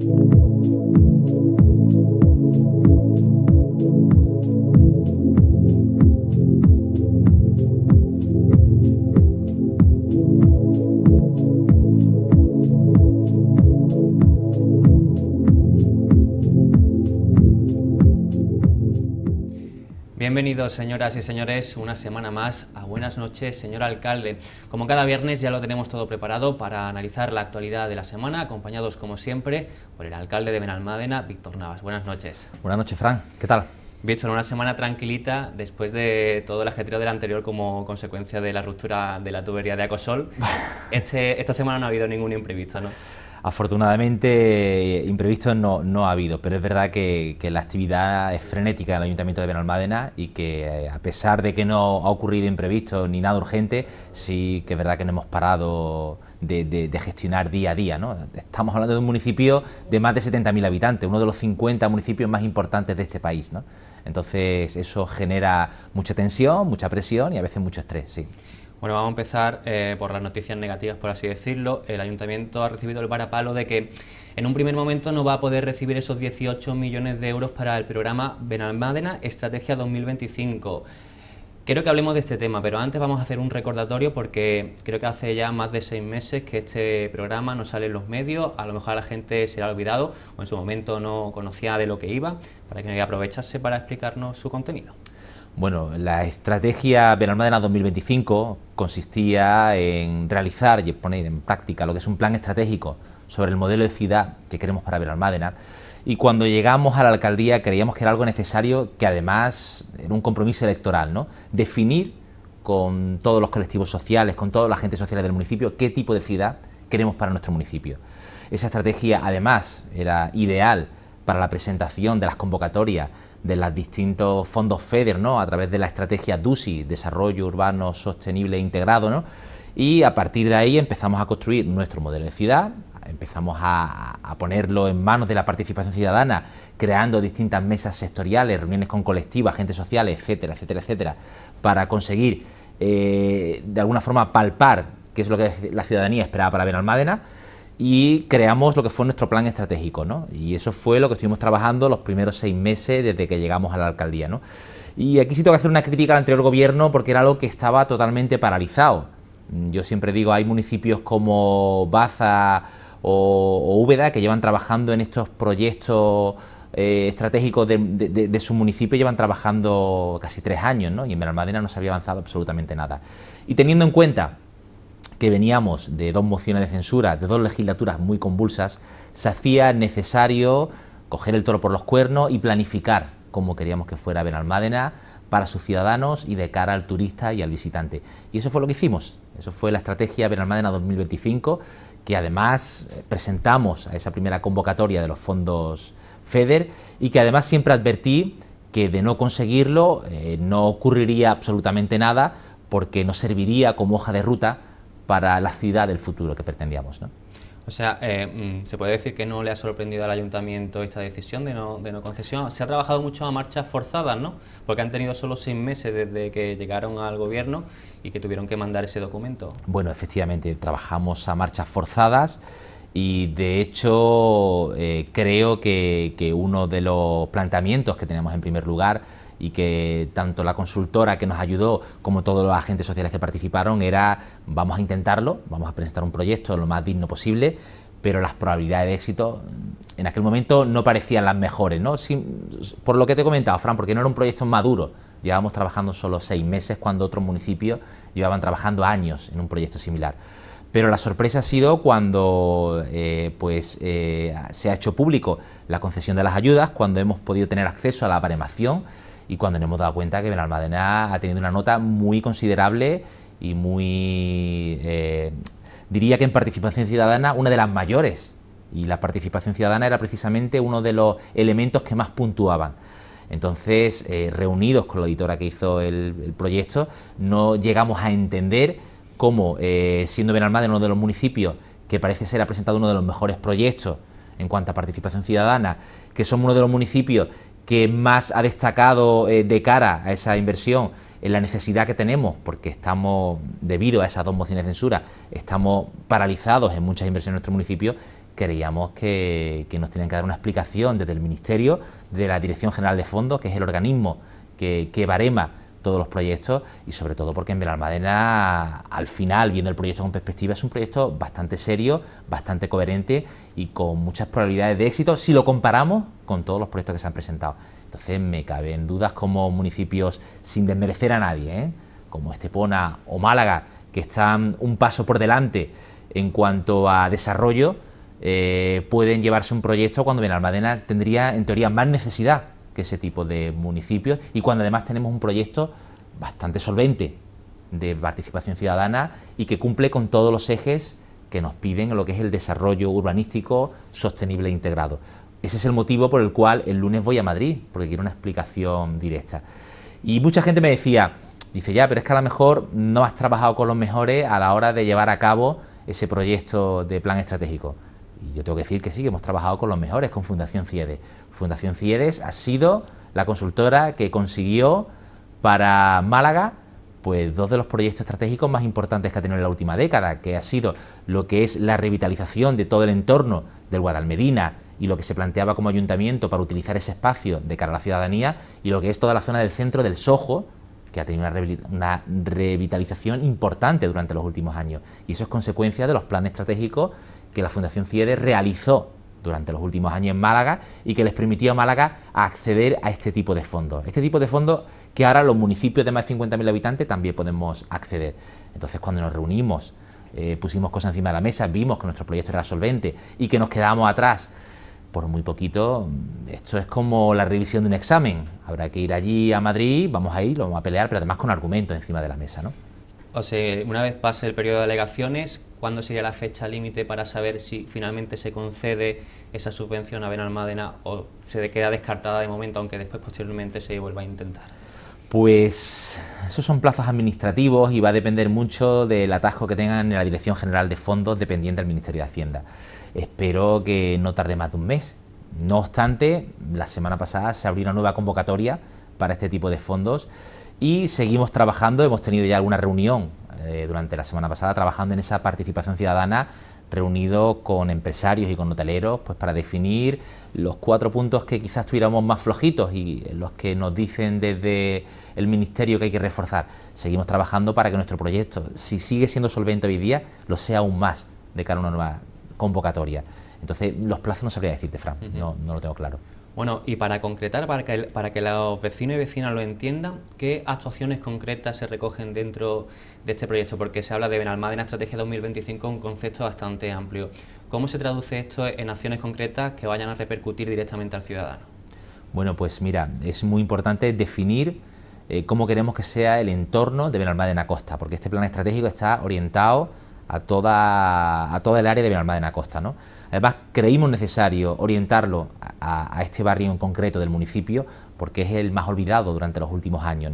Thank you. Bienvenidos, señoras y señores, una semana más a Buenas noches, señor alcalde. Como cada viernes ya lo tenemos todo preparado para analizar la actualidad de la semana, acompañados como siempre por el alcalde de Benalmádena, Víctor Navas. Buenas noches. Buenas noches, Fran. ¿Qué tal? Víctor, una semana tranquilita después de todo el ajetreo del anterior como consecuencia de la ruptura de la tubería de Acosol. Este, esta semana no ha habido ningún imprevisto, ¿no? Afortunadamente, eh, imprevistos no, ha habido, pero es verdad que, la actividad es frenética en el Ayuntamiento de Benalmádena y que eh, a pesar de que no ha ocurrido imprevisto ni nada urgente, sí que es verdad que no hemos parado de, gestionar día a día. Estamos hablando de un municipio de más de 70.000 habitantes, uno de los 50 municipios más importantes de este país. Entonces eso genera mucha tensión, mucha presión y a veces mucho estrés. Sí. Bueno, vamos a empezar eh, por las noticias negativas, por así decirlo. El ayuntamiento ha recibido el varapalo de que en un primer momento no va a poder recibir esos 18 millones de euros para el programa Benalmádena Estrategia 2025. Quiero que hablemos de este tema, pero antes vamos a hacer un recordatorio porque creo que hace ya más de seis meses que este programa no sale en los medios, a lo mejor a la gente se le ha olvidado o en su momento no conocía de lo que iba, para que aprovechase para explicarnos su contenido. Bueno, la estrategia Belalmádena 2025 consistía en realizar y poner en práctica lo que es un plan estratégico sobre el modelo de ciudad que queremos para Belalmádena Y cuando llegamos a la alcaldía creíamos que era algo necesario, que además era un compromiso electoral, ¿no? Definir con todos los colectivos sociales, con toda la gente sociales del municipio, qué tipo de ciudad queremos para nuestro municipio. Esa estrategia además era ideal para la presentación de las convocatorias de los distintos fondos FEDER, ¿no? a través de la estrategia DUSI, Desarrollo Urbano Sostenible e Integrado, ¿no? y a partir de ahí empezamos a construir nuestro modelo de ciudad, empezamos a, ponerlo en manos de la participación ciudadana, creando distintas mesas sectoriales, reuniones con colectivas, agentes sociales, etcétera, etcétera, etcétera, para conseguir eh, de alguna forma palpar qué es lo que la ciudadanía esperaba para Almádena y creamos lo que fue nuestro plan estratégico, ¿no? Y eso fue lo que estuvimos trabajando los primeros seis meses desde que llegamos a la alcaldía, Y aquí sí tengo que hacer una crítica al anterior gobierno porque era algo que estaba totalmente paralizado. Yo siempre digo, hay municipios como Baza o, Úbeda que llevan trabajando en estos proyectos eh, estratégicos de, su municipio llevan trabajando casi tres años, ¿no? Y en Benalmádena no se había avanzado absolutamente nada. Y teniendo en cuenta que veníamos de dos mociones de censura, de dos legislaturas muy convulsas, se hacía necesario coger el toro por los cuernos y planificar cómo queríamos que fuera Benalmádena para sus ciudadanos y de cara al turista y al visitante. Y eso fue lo que hicimos, eso fue la estrategia Benalmádena 2025, que además eh, presentamos a esa primera convocatoria de los fondos FEDER y que además siempre advertí que de no conseguirlo eh, no ocurriría absolutamente nada porque no serviría como hoja de ruta para la ciudad del futuro que pretendíamos. O sea, eh, mm, se puede decir que no le ha sorprendido al ayuntamiento esta decisión de no, concesión. Se ha trabajado mucho a marchas forzadas, ¿no? Porque han tenido solo seis meses desde que llegaron al gobierno y que tuvieron que mandar ese documento. Bueno, efectivamente, trabajamos a marchas forzadas y de hecho eh, creo que, que uno de los planteamientos que tenemos en primer lugar y que tanto la consultora que nos ayudó como todos los agentes sociales que participaron era vamos a intentarlo, vamos a presentar un proyecto lo más digno posible, pero las probabilidades de éxito en aquel momento no parecían las mejores. por lo que te he comentado, Fran, porque no era un proyecto maduro, llevábamos trabajando solo seis meses cuando otros municipios llevaban trabajando años en un proyecto similar. Pero la sorpresa ha sido cuando eh, pues, eh, se ha hecho público la concesión de las ayudas, cuando hemos podido tener acceso a la baremación, y cuando nos hemos dado cuenta que Benalmádena ha tenido una nota muy considerable y muy, eh, diría que en participación ciudadana, una de las mayores. Y la participación ciudadana era precisamente uno de los elementos que más puntuaban. Entonces, eh, reunidos con la editora que hizo el, proyecto, no llegamos a entender cómo, eh, siendo Benalmádena uno de los municipios que parece ser ha presentado uno de los mejores proyectos en cuanto a participación ciudadana, que somos uno de los municipios que más ha destacado eh, de cara a esa inversión en la necesidad que tenemos, porque estamos, debido a esas dos mociones de censura, estamos paralizados en muchas inversiones en nuestro municipio, creíamos que, nos tenían que dar una explicación desde el Ministerio, de la Dirección General de Fondos, que es el organismo que, que barema todos los proyectos y sobre todo porque en Benalmadena, al final, viendo el proyecto con perspectiva, es un proyecto bastante serio, bastante coherente y con muchas probabilidades de éxito si lo comparamos con todos los proyectos que se han presentado. Entonces me caben dudas como municipios, sin desmerecer a nadie, ¿eh? como Estepona o Málaga, que están un paso por delante en cuanto a desarrollo, eh, pueden llevarse un proyecto cuando Benalmadena tendría en teoría más necesidad ese tipo de municipios y cuando además tenemos un proyecto bastante solvente de participación ciudadana y que cumple con todos los ejes que nos piden lo que es el desarrollo urbanístico sostenible e integrado. Ese es el motivo por el cual el lunes voy a Madrid, porque quiero una explicación directa. Y mucha gente me decía, dice, ya, pero es que a lo mejor no has trabajado con los mejores a la hora de llevar a cabo ese proyecto de plan estratégico. Y yo tengo que decir que sí, que hemos trabajado con los mejores, con Fundación CIEDES. Fundación CIEDES ha sido la consultora que consiguió para Málaga pues dos de los proyectos estratégicos más importantes que ha tenido en la última década, que ha sido lo que es la revitalización de todo el entorno del Guadalmedina y lo que se planteaba como ayuntamiento para utilizar ese espacio de cara a la ciudadanía y lo que es toda la zona del centro del Sojo, que ha tenido una, revitalización importante durante los últimos años. Y eso es consecuencia de los planes estratégicos que la Fundación CIEDE realizó durante los últimos años en Málaga y que les permitió a Málaga acceder a este tipo de fondos. Este tipo de fondos que ahora los municipios de más de 50.000 habitantes también podemos acceder. Entonces cuando nos reunimos, eh, pusimos cosas encima de la mesa, vimos que nuestro proyecto era solvente y que nos quedábamos atrás por muy poquito, mm, esto es como la revisión de un examen. Habrá que ir allí a Madrid, vamos a ir, lo vamos a pelear, pero además con argumentos encima de la mesa, ¿no? O sea, una vez pase el periodo de alegaciones, ¿cuándo sería la fecha límite para saber si finalmente se concede esa subvención a Benalmádena o se queda descartada de momento, aunque después posteriormente se vuelva a intentar? Pues esos son plazos administrativos y va a depender mucho del atasco que tengan en la Dirección General de Fondos dependiente del Ministerio de Hacienda. Espero que no tarde más de un mes. No obstante, la semana pasada se abrió una nueva convocatoria para este tipo de fondos y seguimos trabajando, hemos tenido ya alguna reunión eh, durante la semana pasada trabajando en esa participación ciudadana reunido con empresarios y con hoteleros pues para definir los cuatro puntos que quizás tuviéramos más flojitos y los que nos dicen desde el ministerio que hay que reforzar. Seguimos trabajando para que nuestro proyecto, si sigue siendo solvente hoy día, lo sea aún más de cara a una nueva convocatoria. Entonces, los plazos no sabría decirte, Fran, no, no lo tengo claro. Bueno, y para concretar, para que, los vecinos y vecinas lo entiendan, ¿qué actuaciones concretas se recogen dentro de este proyecto? Porque se habla de Benalmádena Estrategia 2025, un concepto bastante amplio. ¿Cómo se traduce esto en acciones concretas que vayan a repercutir directamente al ciudadano? Bueno, pues mira, es muy importante definir eh, cómo queremos que sea el entorno de Benalmádena Costa, porque este plan estratégico está orientado a toda, a toda el área de Benalmádena Costa, ¿no? Además, creímos necesario orientarlo a, este barrio en concreto del municipio, porque es el más olvidado durante los últimos años.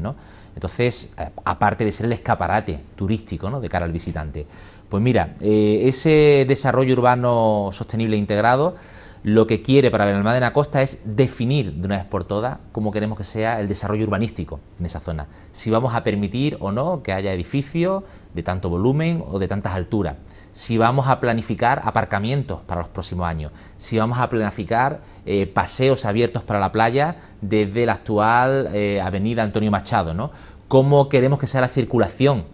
Entonces, aparte de ser el escaparate turístico de cara al visitante. Pues mira, eh, ese desarrollo urbano sostenible e integrado lo que quiere para la Costa es definir de una vez por todas cómo queremos que sea el desarrollo urbanístico en esa zona. Si vamos a permitir o no que haya edificios de tanto volumen o de tantas alturas si vamos a planificar aparcamientos para los próximos años, si vamos a planificar eh, paseos abiertos para la playa desde la actual eh, avenida Antonio Machado, ¿no? cómo queremos que sea la circulación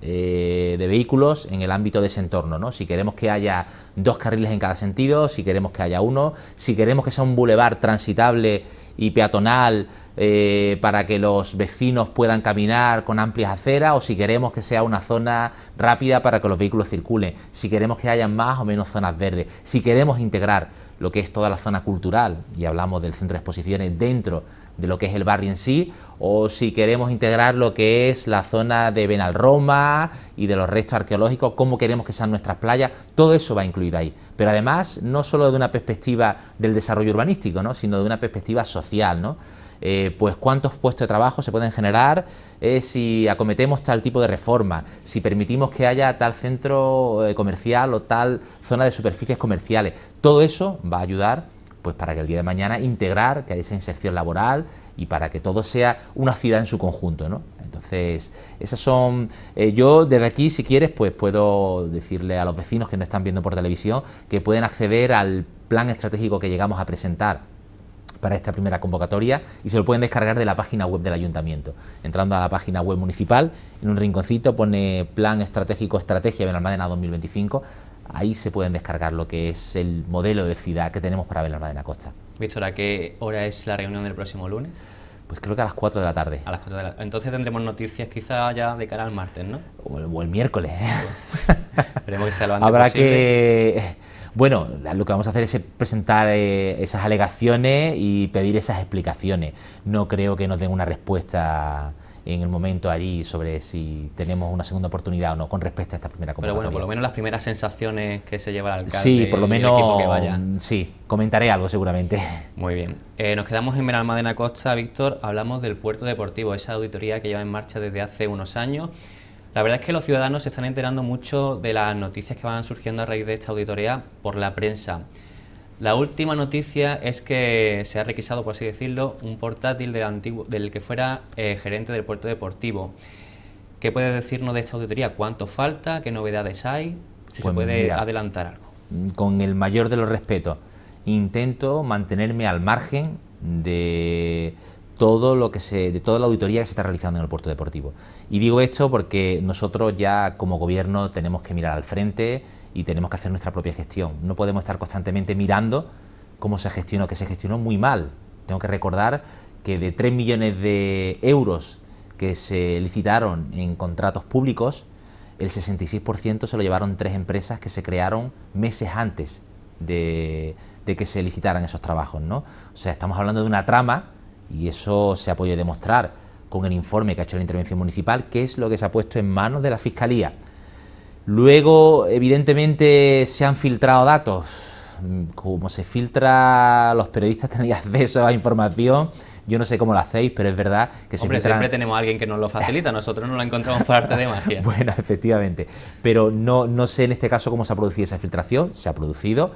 eh, de vehículos en el ámbito de ese entorno, ¿no? si queremos que haya dos carriles en cada sentido, si queremos que haya uno, si queremos que sea un bulevar transitable y peatonal eh, para que los vecinos puedan caminar con amplias aceras o si queremos que sea una zona rápida para que los vehículos circulen, si queremos que haya más o menos zonas verdes, si queremos integrar lo que es toda la zona cultural, y hablamos del centro de exposiciones dentro de lo que es el barrio en sí, o si queremos integrar lo que es la zona de Benalroma y de los restos arqueológicos, cómo queremos que sean nuestras playas, todo eso va incluido ahí. Pero además, no solo de una perspectiva del desarrollo urbanístico, ¿no? sino de una perspectiva social, ¿no? Eh, pues cuántos puestos de trabajo se pueden generar eh, si acometemos tal tipo de reforma, si permitimos que haya tal centro eh, comercial o tal zona de superficies comerciales. Todo eso va a ayudar pues para que el día de mañana integrar, que haya esa inserción laboral y para que todo sea una ciudad en su conjunto, Entonces, esas son, eh, yo desde aquí, si quieres, pues puedo decirle a los vecinos que no están viendo por televisión que pueden acceder al plan estratégico que llegamos a presentar para esta primera convocatoria y se lo pueden descargar de la página web del ayuntamiento. Entrando a la página web municipal, en un rinconcito pone plan estratégico estrategia Almadena 2025 ahí se pueden descargar lo que es el modelo de ciudad que tenemos para Belarma de la Costa. Víctor, ¿a qué hora es la reunión del próximo lunes? Pues creo que a las 4 de la tarde. A las Entonces tendremos noticias quizá ya de cara al martes, ¿no? O el, miércoles. Esperemos que sea lo antes Habrá que... Bueno, lo que vamos a hacer es presentar eh, esas alegaciones y pedir esas explicaciones. No creo que nos den una respuesta en el momento allí sobre si tenemos una segunda oportunidad o no con respecto a esta primera convocatoria. Pero bueno, por lo menos las primeras sensaciones que se lleva el alcalde. Sí, por lo menos. que Sí, comentaré algo seguramente. Muy bien. Eh, nos quedamos en Meralmadena Costa, Víctor. Hablamos del puerto deportivo, esa auditoría que lleva en marcha desde hace unos años. La verdad es que los ciudadanos se están enterando mucho de las noticias que van surgiendo a raíz de esta auditoría por la prensa. La última noticia es que se ha requisado, por así decirlo, un portátil del, del que fuera eh, gerente del puerto deportivo. ¿Qué puede decirnos de esta auditoría? ¿Cuánto falta? ¿Qué novedades hay? Si se pues puede adelantar algo. Mm, con el mayor de los respetos, intento mantenerme al margen de todo lo que se, de toda la auditoría que se está realizando en el puerto deportivo. Y digo esto porque nosotros ya como gobierno tenemos que mirar al frente y tenemos que hacer nuestra propia gestión. No podemos estar constantemente mirando cómo se gestionó, que se gestionó muy mal. Tengo que recordar que de 3 millones de euros que se licitaron en contratos públicos, el 66% se lo llevaron tres empresas que se crearon meses antes de, que se licitaran esos trabajos. ¿no? O sea, estamos hablando de una trama, y eso se ha podido demostrar con el informe que ha hecho la intervención municipal, que es lo que se ha puesto en manos de la Fiscalía. Luego, evidentemente, se han filtrado datos. Mm, como se filtra, los periodistas tenéis acceso a información. Yo no sé cómo lo hacéis, pero es verdad que siempre tenemos a alguien que nos lo facilita, nosotros no lo encontramos por arte de magia. bueno, efectivamente. Pero no, sé en este caso cómo se ha producido esa filtración, se ha producido.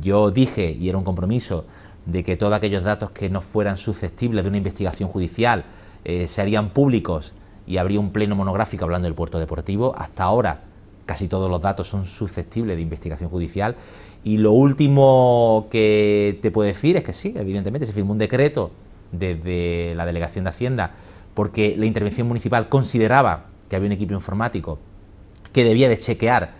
Yo dije, y era un compromiso, de que todos aquellos datos que no fueran susceptibles de una investigación judicial eh, se harían públicos y habría un pleno monográfico hablando del puerto deportivo. Hasta ahora casi todos los datos son susceptibles de investigación judicial. Y lo último que te puedo decir es que sí, evidentemente se firmó un decreto desde la Delegación de Hacienda porque la intervención municipal consideraba que había un equipo informático que debía de chequear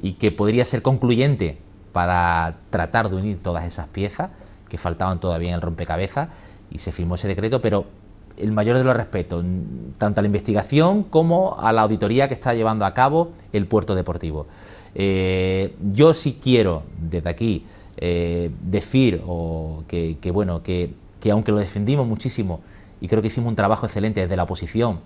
y que podría ser concluyente para tratar de unir todas esas piezas que faltaban todavía en el rompecabezas y se firmó ese decreto, pero el mayor de los respetos, tanto a la investigación como a la auditoría que está llevando a cabo el puerto deportivo. Eh, yo sí quiero desde aquí eh, decir que, bueno que, que aunque lo defendimos muchísimo y creo que hicimos un trabajo excelente desde la oposición,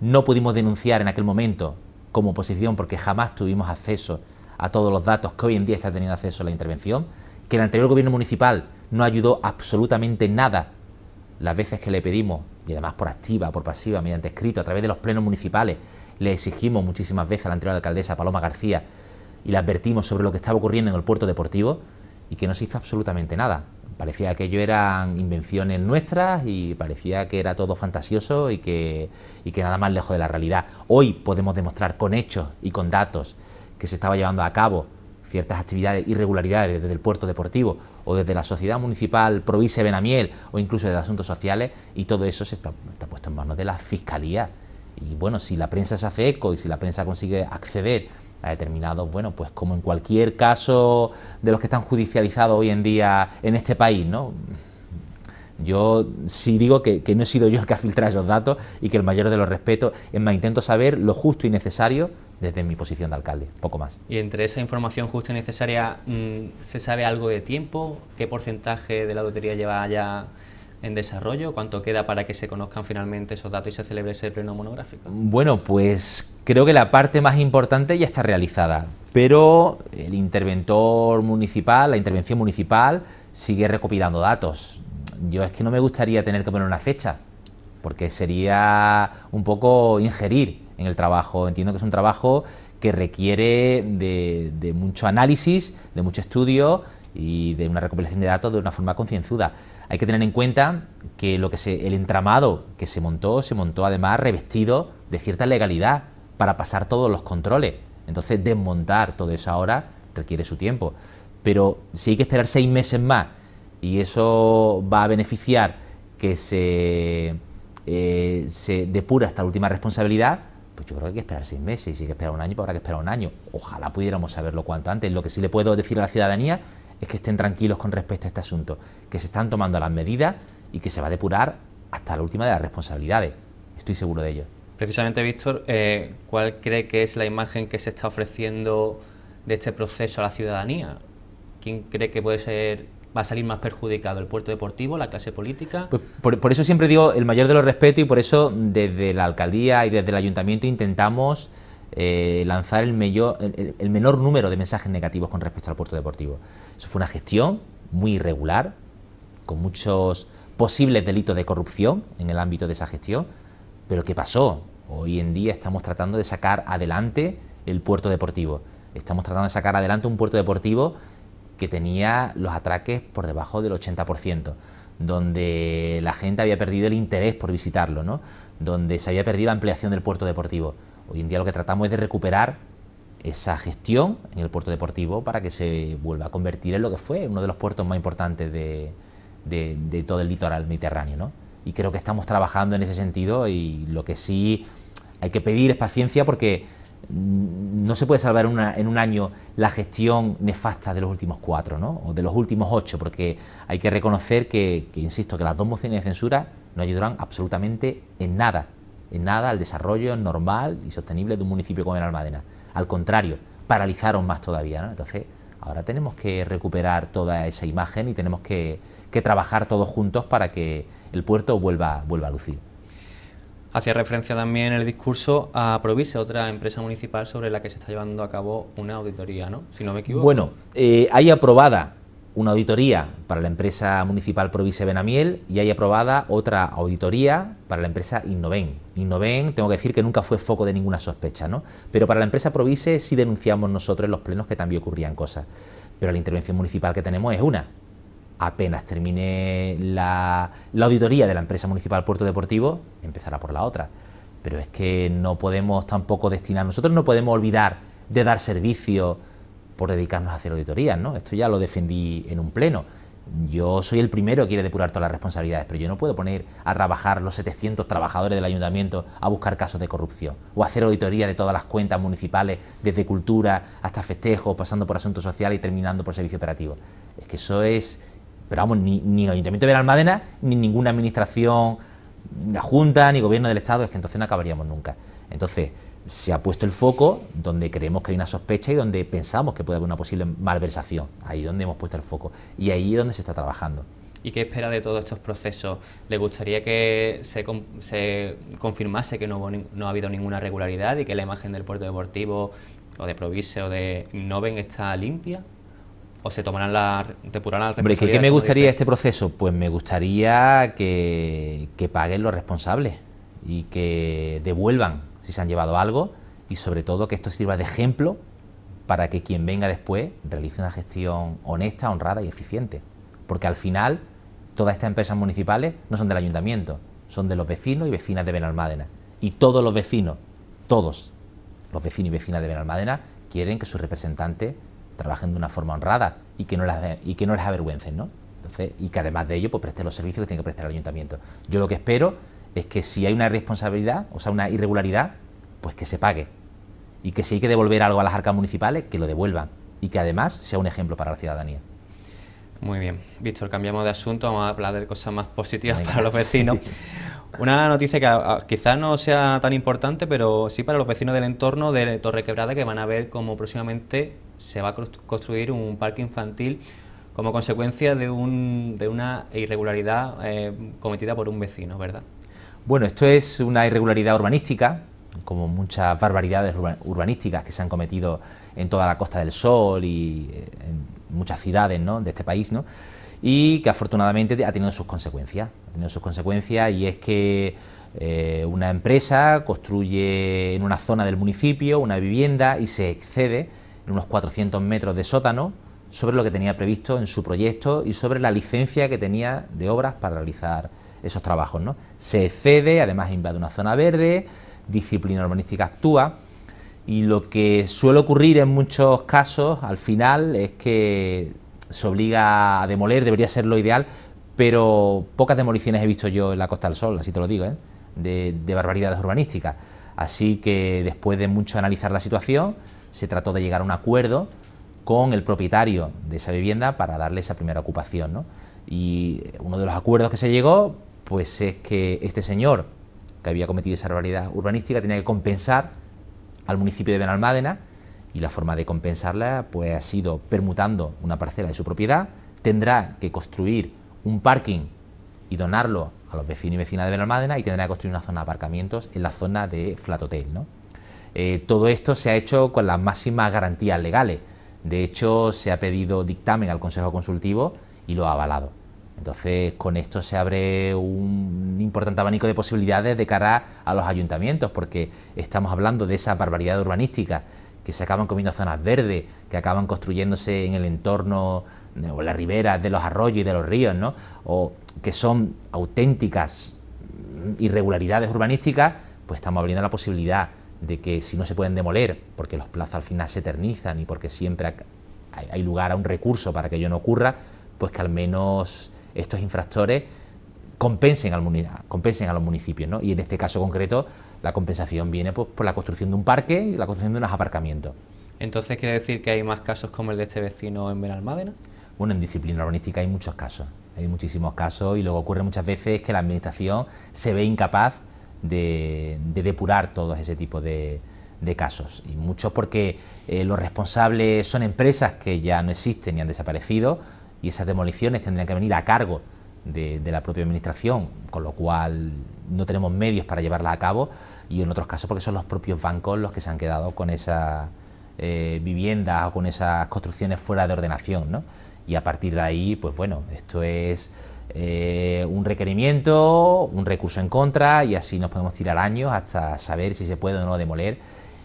no pudimos denunciar en aquel momento como oposición porque jamás tuvimos acceso a todos los datos que hoy en día está teniendo acceso a la intervención, que el anterior gobierno municipal no ayudó absolutamente nada las veces que le pedimos y además por activa, por pasiva, mediante escrito, a través de los plenos municipales, le exigimos muchísimas veces a la anterior alcaldesa Paloma García y le advertimos sobre lo que estaba ocurriendo en el puerto deportivo y que no se hizo absolutamente nada. Parecía que ello eran invenciones nuestras y parecía que era todo fantasioso y que, y que nada más lejos de la realidad. Hoy podemos demostrar con hechos y con datos que se estaba llevando a cabo ciertas actividades, irregularidades desde el puerto deportivo o desde la sociedad municipal provise Benamiel o incluso desde asuntos sociales y todo eso se está, está puesto en manos de la fiscalía. Y bueno, si la prensa se hace eco y si la prensa consigue acceder a determinados, bueno, pues como en cualquier caso de los que están judicializados hoy en día en este país, ¿no? Yo sí digo que, no he sido yo el que ha filtrado esos datos y que el mayor de los respetos, es más, intento saber lo justo y necesario desde mi posición de alcalde, poco más. ¿Y entre esa información justa y necesaria mm, se sabe algo de tiempo? ¿Qué porcentaje de la lotería lleva ya en desarrollo? ¿Cuánto queda para que se conozcan finalmente esos datos y se celebre ese pleno monográfico? Bueno, pues creo que la parte más importante ya está realizada, pero el interventor municipal, la intervención municipal, sigue recopilando datos yo es que no me gustaría tener que poner una fecha, porque sería un poco ingerir en el trabajo. Entiendo que es un trabajo que requiere de, mucho análisis, de mucho estudio y de una recopilación de datos de una forma concienzuda. Hay que tener en cuenta que, lo que se, el entramado que se montó, se montó además revestido de cierta legalidad para pasar todos los controles. Entonces desmontar todo eso ahora requiere su tiempo. Pero si hay que esperar seis meses más y eso va a beneficiar que se, eh, se depura última responsabilidad, pues yo creo que hay que esperar seis meses, y si hay que esperar un año, pues habrá que esperar un año. Ojalá pudiéramos saberlo cuanto antes. Lo que sí le puedo decir a la ciudadanía es que estén tranquilos con respecto a este asunto, que se están tomando las medidas y que se va a depurar hasta la última de las responsabilidades. Estoy seguro de ello. Precisamente, Víctor, eh, ¿cuál cree que es la imagen que se está ofreciendo de este proceso a la ciudadanía? ¿Quién cree que puede ser va a salir más perjudicado el puerto deportivo, la clase política. Pues, por, eso siempre digo el mayor de los respetos y por eso desde la alcaldía y desde el ayuntamiento intentamos eh, lanzar el, el, el, menor número de mensajes negativos con respecto al puerto deportivo. Eso fue una gestión muy irregular, con muchos posibles delitos de corrupción en el ámbito de esa gestión, pero ¿qué pasó? Hoy en día estamos tratando de sacar adelante el puerto deportivo. Estamos tratando de sacar adelante un puerto deportivo que tenía los atraques por debajo del 80%, donde la gente había perdido el interés por visitarlo, ¿no? donde se había perdido la ampliación del puerto deportivo. Hoy en día lo que tratamos es de recuperar esa gestión en el puerto deportivo para que se vuelva a convertir en lo que fue uno de los puertos más importantes de, todo el litoral mediterráneo. ¿no? Y creo que estamos trabajando en ese sentido y lo que sí hay que pedir es paciencia porque Mm, no se puede salvar en, un año la gestión nefasta de los últimos cuatro, ¿no? o de los últimos ocho, porque hay que reconocer que, insisto, que las dos mociones de censura no ayudarán absolutamente en nada, en nada al desarrollo normal y sostenible de un municipio como el Almadena. Al contrario, paralizaron más todavía. Entonces, ahora tenemos que recuperar toda esa imagen y tenemos que, que trabajar todos juntos para que el puerto vuelva, vuelva a lucir. Hacía referencia también el discurso a Provise, otra empresa municipal sobre la que se está llevando a cabo una auditoría, ¿no? Si no me equivoco. Bueno, eh, hay aprobada una auditoría para la empresa municipal Provise Benamiel y hay aprobada otra auditoría para la empresa Innoven. Innoven, tengo que decir que nunca fue foco de ninguna sospecha, ¿no? Pero para la empresa Provise sí denunciamos nosotros en los plenos que también ocurrían cosas. Pero la intervención municipal que tenemos es una, apenas termine la, auditoría de la empresa municipal Puerto Deportivo, empezará por la otra. Pero es que no podemos tampoco destinar, nosotros no podemos olvidar de dar servicio por dedicarnos a hacer auditorías, ¿no? Esto ya lo defendí en un pleno. Yo soy el primero que quiere depurar todas las responsabilidades, pero yo no puedo poner a trabajar los 700 trabajadores del ayuntamiento a buscar casos de corrupción o hacer auditoría de todas las cuentas municipales, desde cultura hasta festejos, pasando por asuntos sociales y terminando por servicio operativo. Es que eso es pero vamos, ni, el Ayuntamiento de Almadena ni ninguna administración, la Junta, ni gobierno del Estado, es que entonces no acabaríamos nunca. Entonces, se ha puesto el foco donde creemos que hay una sospecha y donde pensamos que puede haber una posible malversación. Ahí donde hemos puesto el foco y ahí es donde se está trabajando. ¿Y qué espera de todos estos procesos? ¿Le gustaría que se, confirmase que no, no ha habido ninguna regularidad y que la imagen del puerto deportivo o de Provise o de Noven está limpia? o se tomarán la, las Hombre, ¿qué me gustaría este proceso? Pues me gustaría que, que paguen los responsables y que devuelvan si se han llevado algo y sobre todo que esto sirva de ejemplo para que quien venga después realice una gestión honesta, honrada y eficiente. Porque al final todas estas empresas municipales no son del ayuntamiento, son de los vecinos y vecinas de Benalmádena. Y todos los vecinos, todos los vecinos y vecinas de Benalmádena quieren que sus representantes trabajen de una forma honrada y que no las, y que no las avergüencen, ¿no? Entonces, y que además de ello, pues presten los servicios que tiene que prestar el ayuntamiento. Yo lo que espero es que si hay una irresponsabilidad, o sea, una irregularidad, pues que se pague. Y que si hay que devolver algo a las arcas municipales, que lo devuelvan. Y que además sea un ejemplo para la ciudadanía. Muy bien. Víctor, cambiamos de asunto, vamos a hablar de cosas más positivas para los vecinos. Una noticia que ah, quizás no sea tan importante, pero sí para los vecinos del entorno de Torre Quebrada que van a ver cómo próximamente se va a construir un parque infantil como consecuencia de, un, de una irregularidad eh, cometida por un vecino, ¿verdad? Bueno, esto es una irregularidad urbanística, como muchas barbaridades urbanísticas que se han cometido en toda la Costa del Sol y eh, en muchas ciudades de este país, ¿no? y que afortunadamente ha tenido sus consecuencias. Ha tenido sus consecuencias y es que eh, una empresa construye en una zona del municipio una vivienda y se excede en unos 400 metros de sótano sobre lo que tenía previsto en su proyecto y sobre la licencia que tenía de obras para realizar esos trabajos. Se excede, además invade una zona verde, disciplina urbanística actúa y lo que suele ocurrir en muchos casos al final es que se obliga a demoler, debería ser lo ideal, pero pocas demoliciones he visto yo en la Costa del Sol, así te lo digo, ¿eh? de, barbaridades urbanísticas. Así que después de mucho analizar la situación, se trató de llegar a un acuerdo con el propietario de esa vivienda para darle esa primera ocupación. Y uno de los acuerdos que se llegó, pues es que este señor que había cometido esa barbaridad urbanística tenía que compensar al municipio de Benalmádena y la forma de compensarla pues, ha sido permutando una parcela de su propiedad, tendrá que construir un parking y donarlo a los vecinos y vecinas de Benalmádena y tendrá que construir una zona de aparcamientos en la zona de Flat Hotel. ¿no? Eh, todo esto se ha hecho con las máximas garantías legales. De hecho, se ha pedido dictamen al Consejo Consultivo y lo ha avalado. Entonces, con esto se abre un importante abanico de posibilidades de cara a los ayuntamientos, porque estamos hablando de esa barbaridad urbanística que se acaban comiendo zonas verdes, que acaban construyéndose en el entorno o las riberas de los arroyos y de los ríos, o que son auténticas mm, irregularidades urbanísticas, pues estamos abriendo la posibilidad de que si no se pueden demoler, porque los plazos al final se eternizan y porque siempre hay lugar a un recurso para que ello no ocurra, pues que al menos estos infractores compensen, a los municipios. ¿no? Y en este caso concreto, la compensación viene por, la construcción de un parque y la construcción de unos aparcamientos. Entonces, ¿quiere decir que hay más casos como el de este vecino en Benalmádena? Bueno, en disciplina urbanística hay muchos casos, hay muchísimos casos y lo que ocurre muchas veces es que la administración se ve incapaz de, depurar todos ese tipo de, casos. Y muchos porque eh, los responsables son empresas que ya no existen y han desaparecido y esas demoliciones tendrían que venir a cargo de, de la propia administración, con lo cual no tenemos medios para llevarlas a cabo y en otros casos porque son los propios bancos los que se han quedado con esas eh, viviendas o con esas construcciones fuera de ordenación. ¿no? Y a partir de ahí, pues bueno, esto es eh, un requerimiento, un recurso en contra y así nos podemos tirar años hasta saber si se puede o no demoler.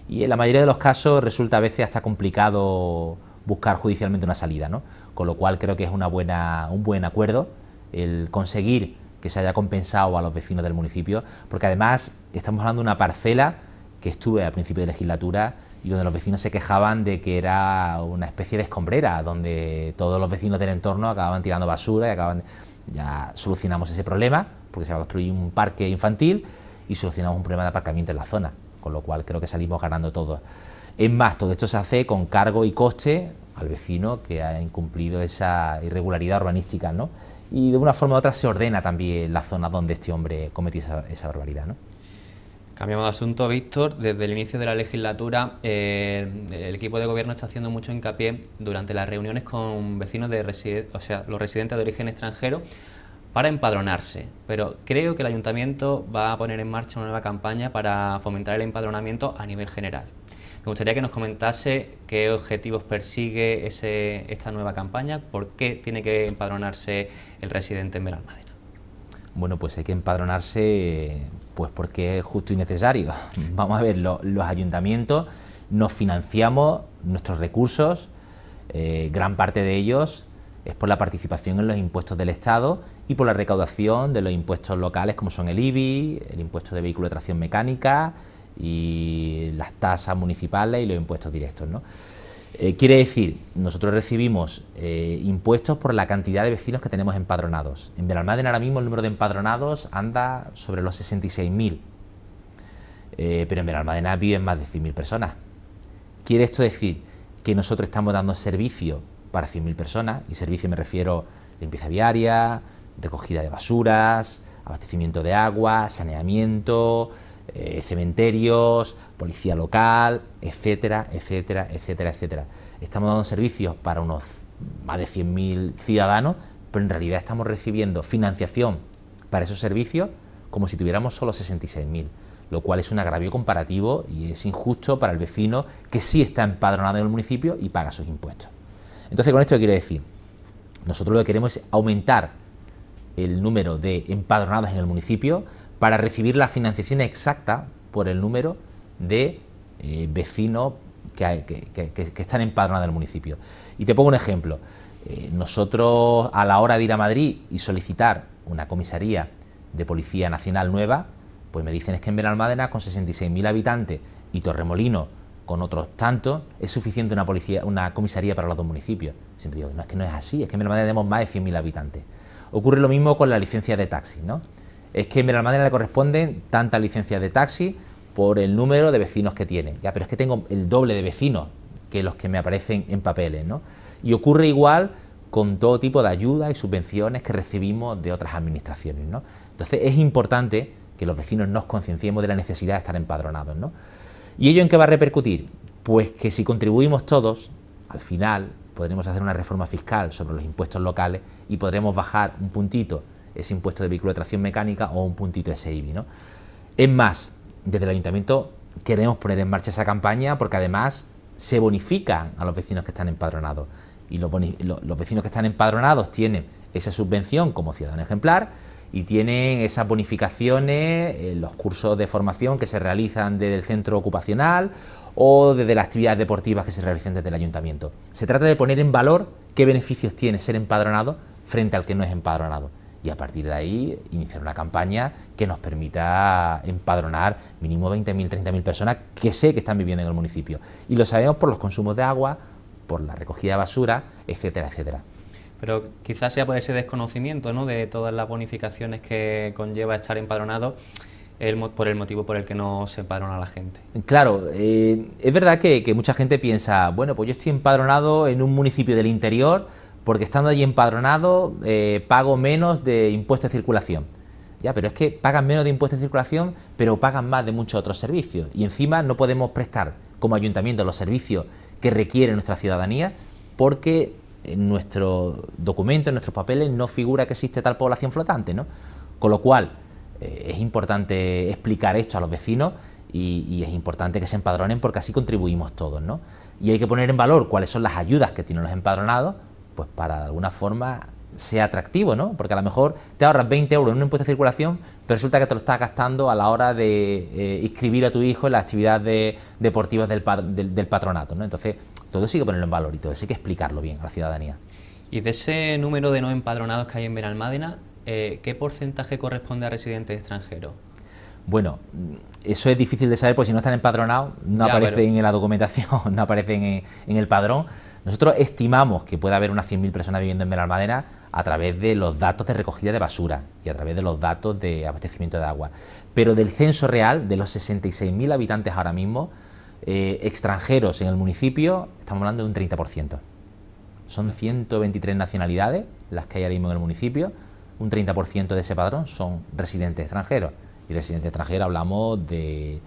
Y en la mayoría de los casos resulta a veces hasta complicado buscar judicialmente una salida, ¿no? Con lo cual creo que es una buena, un buen acuerdo el conseguir se haya compensado a los vecinos del municipio, porque además estamos hablando de una parcela que estuve al principio de legislatura y donde los vecinos se quejaban de que era una especie de escombrera, donde todos los vecinos del entorno acababan tirando basura y acababan... Ya solucionamos ese problema, porque se va a construir un parque infantil y solucionamos un problema de aparcamiento en la zona, con lo cual creo que salimos ganando todos. Es más, todo esto se hace con cargo y coste al vecino que ha incumplido esa irregularidad urbanística, y de una forma u otra se ordena también la zona donde este hombre cometió esa, barbaridad. ¿no? Cambiamos de asunto, Víctor. Desde el inicio de la legislatura, eh, el equipo de gobierno está haciendo mucho hincapié durante las reuniones con vecinos de o sea, los residentes de origen extranjero para empadronarse. Pero creo que el ayuntamiento va a poner en marcha una nueva campaña para fomentar el empadronamiento a nivel general. Me gustaría que nos comentase qué objetivos persigue esta nueva campaña, por qué tiene que empadronarse el residente en Benalmádena. Bueno, pues hay que empadronarse pues porque es justo y necesario. Vamos a ver, los ayuntamientos nos financiamos nuestros recursos, eh, gran parte de ellos es por la participación en los impuestos del Estado y por la recaudación de los impuestos locales como son el IBI, el impuesto de vehículo de tracción mecánica, y las tasas municipales y los impuestos directos. Eh, quiere decir, nosotros recibimos eh, impuestos por la cantidad de vecinos que tenemos empadronados. En Benalmádena ahora mismo el número de empadronados anda sobre los 66.000, eh, pero en Benalmádena viven más de 100.000 personas. Quiere esto decir que nosotros estamos dando servicio para 100.000 personas, y servicio me refiero limpieza viaria, recogida de basuras, abastecimiento de agua, saneamiento, eh, cementerios, policía local, etcétera, etcétera, etcétera, etcétera. Estamos dando servicios para unos más de 100.000 ciudadanos, pero en realidad estamos recibiendo financiación para esos servicios como si tuviéramos solo 66.000, lo cual es un agravio comparativo y es injusto para el vecino que sí está empadronado en el municipio y paga sus impuestos. Entonces, con esto quiero decir, nosotros lo que queremos es aumentar el número de empadronados en el municipio para recibir la financiación exacta por el número de eh, vecinos que, están empadronados en el municipio. Y te pongo un ejemplo. Eh, nosotros a la hora de ir a Madrid y solicitar una comisaría de Policía Nacional nueva, pues me dicen es que en Benalmádena con 66.000 habitantes y Torremolino con otros tantos, es suficiente una, policía, una comisaría para los dos municipios. Siempre digo, no es que no es así, es que en Benalmádena tenemos más de 100.000 habitantes. Ocurre lo mismo con la licencia de taxi, ¿no? es que en le corresponden tantas licencias de taxi por el número de vecinos que tiene. Ya, pero es que tengo el doble de vecinos que los que me aparecen en papeles, Y ocurre igual con todo tipo de ayudas y subvenciones que recibimos de otras administraciones, Entonces es importante que los vecinos nos concienciemos de la necesidad de estar empadronados, ¿Y ello en qué va a repercutir? Pues que si contribuimos todos, al final podremos hacer una reforma fiscal sobre los impuestos locales y podremos bajar un puntito ese impuesto de vehículo de tracción mecánica o un puntito de ¿no? Es más, desde el ayuntamiento queremos poner en marcha esa campaña porque además se bonifican a los vecinos que están empadronados. Y los, vecinos que están empadronados tienen esa subvención como ciudadano ejemplar y tienen esas bonificaciones, los cursos de formación que se realizan desde el centro ocupacional o desde las actividades deportivas que se realizan desde el ayuntamiento. Se trata de poner en valor qué beneficios tiene ser empadronado frente al que no es empadronado y a partir de ahí iniciar una campaña que nos permita empadronar mínimo 20.000, 30.000 personas que sé que están viviendo en el municipio. Y lo sabemos por los consumos de agua, por la recogida de basura, etcétera, etcétera. Pero quizás sea por ese desconocimiento ¿no? de todas las bonificaciones que conlleva estar empadronado. El, por el motivo por el que no se empadrona la gente. Claro, eh, es verdad que, que, mucha gente piensa, bueno, pues yo estoy empadronado en un municipio del interior porque estando allí empadronado eh, pago menos de impuesto de circulación. Ya, pero es que pagan menos de impuesto de circulación, pero pagan más de muchos otros servicios. Y encima no podemos prestar como ayuntamiento los servicios que requiere nuestra ciudadanía porque en nuestros documentos, en nuestros papeles, no figura que existe tal población flotante. Con lo cual, eh, es importante explicar esto a los vecinos y, es importante que se empadronen porque así contribuimos todos. Y hay que poner en valor cuáles son las ayudas que tienen los empadronados pues para de alguna forma sea atractivo, ¿no? Porque a lo mejor te ahorras 20 euros en un impuesto de circulación, pero resulta que te lo estás gastando a la hora de eh, inscribir a tu hijo en las actividades deportivas del, patronato, ¿no? Entonces, todo sigue hay que ponerlo en valor y todo eso hay que explicarlo bien a la ciudadanía. Y de ese número de no empadronados que hay en Benalmádena, eh, ¿qué porcentaje corresponde a residentes extranjeros? Bueno, eso es difícil de saber, porque si no están empadronados, no aparecen en la documentación, no aparecen en el padrón nosotros estimamos que puede haber unas 100.000 personas viviendo en Melalmadera a través de los datos de recogida de basura y a través de los datos de abastecimiento de agua. Pero del censo real, de los 66.000 habitantes ahora mismo, eh, extranjeros en el municipio, estamos hablando de un 30%. Son 123 nacionalidades las que hay ahora mismo en el municipio, un 30% de ese padrón son residentes extranjeros. Y residentes extranjeros hablamos de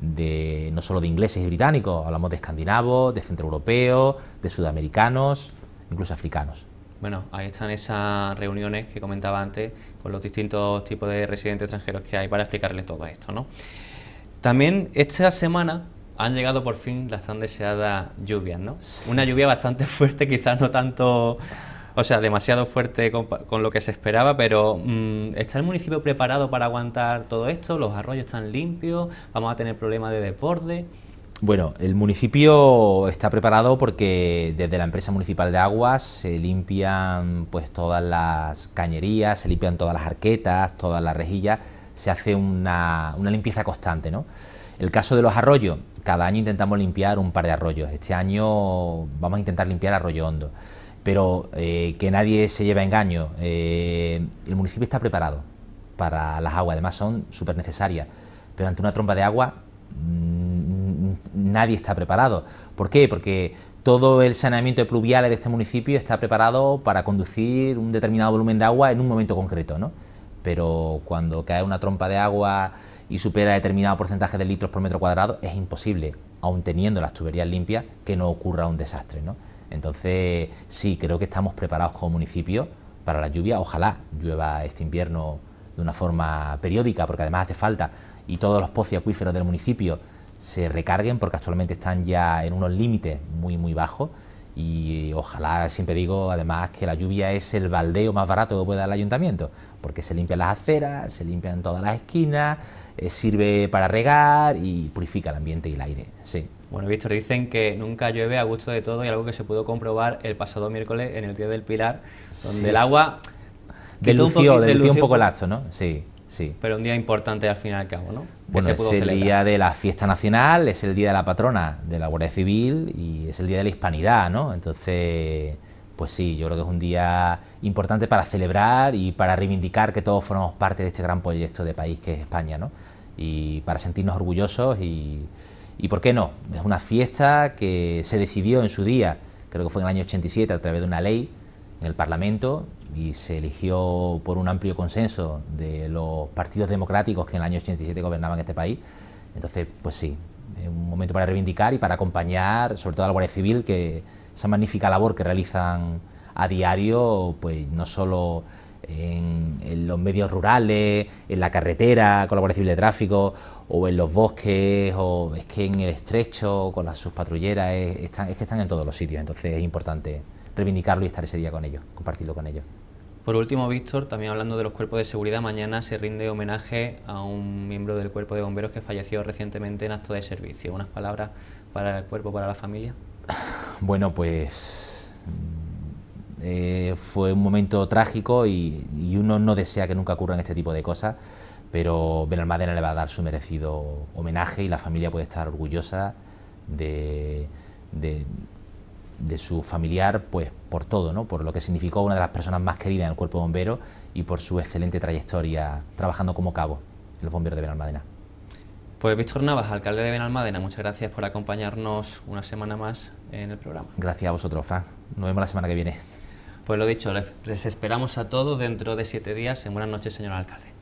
no solo de ingleses y británicos, hablamos de escandinavos, de centroeuropeos, de sudamericanos, incluso africanos. Bueno, ahí están esas reuniones que comentaba antes con los distintos tipos de residentes extranjeros que hay para explicarles todo esto, ¿no? También esta semana han llegado por fin las tan deseadas lluvias, ¿no? Una lluvia bastante fuerte, quizás no tanto o sea, demasiado fuerte con, lo que se esperaba, pero mm, ¿está el municipio preparado para aguantar todo esto? ¿Los arroyos están limpios? ¿Vamos a tener problemas de desborde? Bueno, el municipio está preparado porque desde la empresa municipal de aguas se limpian pues todas las cañerías, se limpian todas las arquetas, todas las rejillas, se hace una, una limpieza constante, ¿no? El caso de los arroyos, cada año intentamos limpiar un par de arroyos. Este año vamos a intentar limpiar Arroyo Hondo pero eh, que nadie se lleve a engaño. Eh, el municipio está preparado para las aguas, además son súper necesarias, pero ante una trompa de agua mm, nadie está preparado. ¿Por qué? Porque todo el saneamiento de pluviales de este municipio está preparado para conducir un determinado volumen de agua en un momento concreto, ¿no? pero cuando cae una trompa de agua y supera determinado porcentaje de litros por metro cuadrado es imposible, aun teniendo las tuberías limpias, que no ocurra un desastre. Entonces, sí, creo que estamos preparados como municipio para la lluvia. Ojalá llueva este invierno de una forma periódica, porque además hace falta, y todos los pozos y acuíferos del municipio se recarguen, porque actualmente están ya en unos límites muy, muy bajos. Y ojalá, siempre digo, además, que la lluvia es el baldeo más barato que puede dar el ayuntamiento, porque se limpian las aceras, se limpian todas las esquinas, eh, sirve para regar y purifica el ambiente y el aire. Sí. Bueno, Víctor, dicen que nunca llueve a gusto de todo y algo que se pudo comprobar el pasado miércoles en el Día del Pilar, donde el agua... Delució, un poco el acto, ¿no? Sí. Sí. Pero un día importante al final y al cabo, ¿no? Bueno, es el día de la fiesta nacional, es el día de la patrona de la Guardia Civil y es el día de la hispanidad, ¿no? Entonces, pues sí, yo creo que es un día importante para celebrar y para reivindicar que todos formamos parte de este gran proyecto de país que es España, ¿no? Y para sentirnos orgullosos y, y por qué no, es una fiesta que se decidió en su día, creo que fue en el año 87 a través de una ley en el Parlamento y se eligió por un amplio consenso de los partidos democráticos que en el año 87 gobernaban este país. Entonces, pues sí, es un momento para reivindicar y para acompañar, sobre todo a la Guardia Civil, que esa magnífica labor que realizan a diario, pues no solo en, los medios rurales, en la carretera, con la de Tráfico, o en los bosques, o es que en el estrecho, con las subpatrulleras, es que están en todos los sitios, entonces es importante reivindicarlo y estar ese día con ellos, compartirlo con ellos. Por último, Víctor, también hablando de los cuerpos de seguridad, mañana se rinde homenaje a un miembro del cuerpo de bomberos que falleció recientemente en acto de servicio. ¿Unas palabras para el cuerpo, para la familia? Bueno, pues eh, fue un momento trágico y, uno no desea que nunca ocurran este tipo de cosas, pero Benalmádena le va a dar su merecido homenaje y la familia puede estar orgullosa de, su familiar pues, por todo, ¿no? por lo que significó una de las personas más queridas en el cuerpo bombero y por su excelente trayectoria trabajando como cabo en los bomberos de Benalmádena. Pues Víctor Navas, alcalde de Benalmádena, muchas gracias por acompañarnos una semana más en el programa. Gracias a vosotros, Fran. Nos vemos la semana que viene. Pues lo dicho, les esperamos a todos dentro de siete días en Buenas noches, señor alcalde.